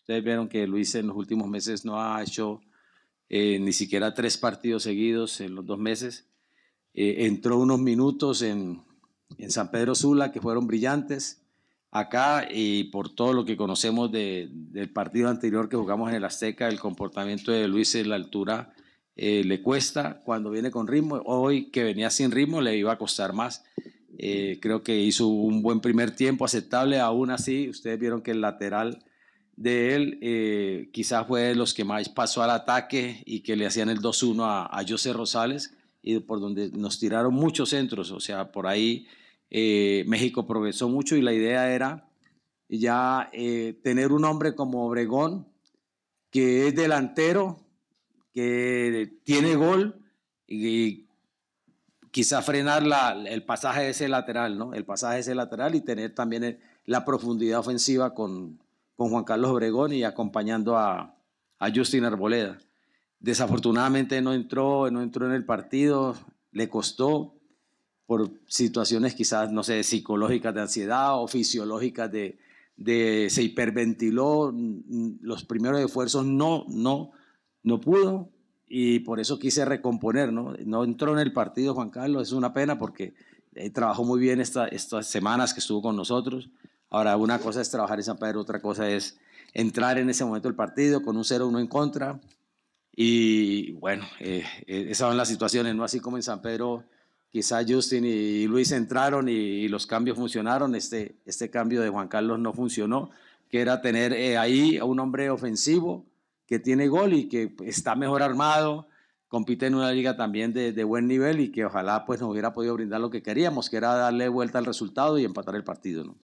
Ustedes vieron que Luis en los últimos meses no ha hecho eh, ni siquiera tres partidos seguidos en los dos meses. Eh, entró unos minutos en, San Pedro Sula que fueron brillantes. Acá, y por todo lo que conocemos del partido anterior que jugamos en el Azteca, el comportamiento de Luis en la altura eh, le cuesta cuando viene con ritmo. Hoy que venía sin ritmo le iba a costar más. creo que hizo un buen primer tiempo aceptable, aún así ustedes vieron que el lateral de él, eh, quizás fue de los que más pasó al ataque y que le hacían el 2-1 a, José Rosales y por donde nos tiraron muchos centros, o sea, por ahí eh, México progresó mucho y la idea era ya eh, tener un hombre como Obregón, que es delantero, que tiene gol y, quizás frenar la, el pasaje de ese lateral, ¿no? El pasaje ese lateral y tener también la profundidad ofensiva con con Juan Carlos Obregón y acompañando a, Justin Arboleda. Desafortunadamente no entró, no entró en el partido, le costó por situaciones quizás, no sé, psicológicas de ansiedad o fisiológicas de, se hiperventiló, mm, los primeros esfuerzos no, no, no pudo y por eso quise recomponer, ¿no? No entró en el partido Juan Carlos, es una pena porque eh, trabajó muy bien estas semanas que estuvo con nosotros, Ahora, una cosa es trabajar en San Pedro, otra cosa es entrar en ese momento del partido con un 0-1 en contra. Y bueno, eh, eh, esas son las situaciones, ¿no? Así como en San Pedro, quizá Justin y Luis entraron y, los cambios funcionaron, este, este cambio de Juan Carlos no funcionó, que era tener eh, ahí a un hombre ofensivo que tiene gol y que está mejor armado, compite en una liga también de, buen nivel y que ojalá pues nos hubiera podido brindar lo que queríamos, que era darle vuelta al resultado y empatar el partido. ¿no?